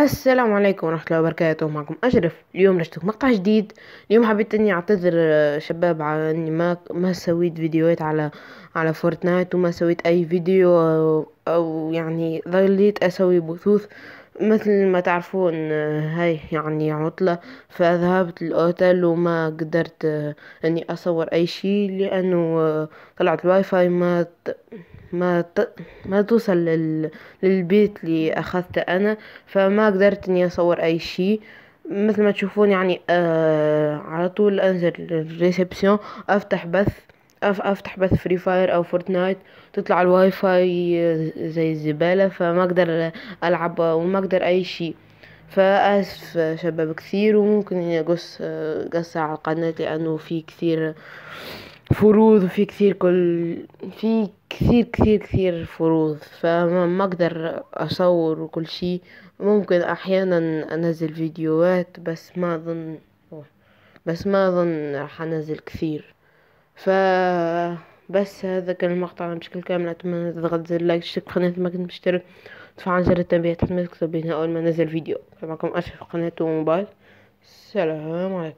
السلام عليكم ورحمة الله وبركاته معكم أشرف اليوم نشتك مقطع جديد اليوم حبيت أني أعتذر آه، شباب على أني ما ما سويت فيديوهات على على فورتنايت وما سويت أي فيديو آه، أو, يعني ظليت أسوي بثوث مثل ما تعرفون آه، هاي يعني عطلة فذهبت الأوتيل وما قدرت أني أصور أي شي لأنه طلعت الواي فاي ما ما ت... ما توصل لل... للبيت اللي اخذته انا فما قدرت اني اصور اي شيء مثل ما تشوفون يعني آه على طول انزل الريسبسيون افتح بث أف... افتح بث فري فاير او فورتنايت تطلع الواي فاي آه، زي الزبالة فما اقدر العب وما اقدر اي شيء فاسف شباب كثير وممكن اني اقص قصة على القناة لانه في كثير فروض وفي كثير كل في كثير كثير كثير فروض فما اقدر اصور وكل شيء ممكن احيانا انزل فيديوهات بس ما اظن بس ما اظن راح انزل كثير ف بس هذا كان المقطع بشكل كامل اتمنى تضغط زر لايك تشترك في قناه ما كنت مشترك تفعل زر التنبيهات حتى ما تكتب اول ما نزل فيديو معكم اشرف قناه موبايل السلام عليكم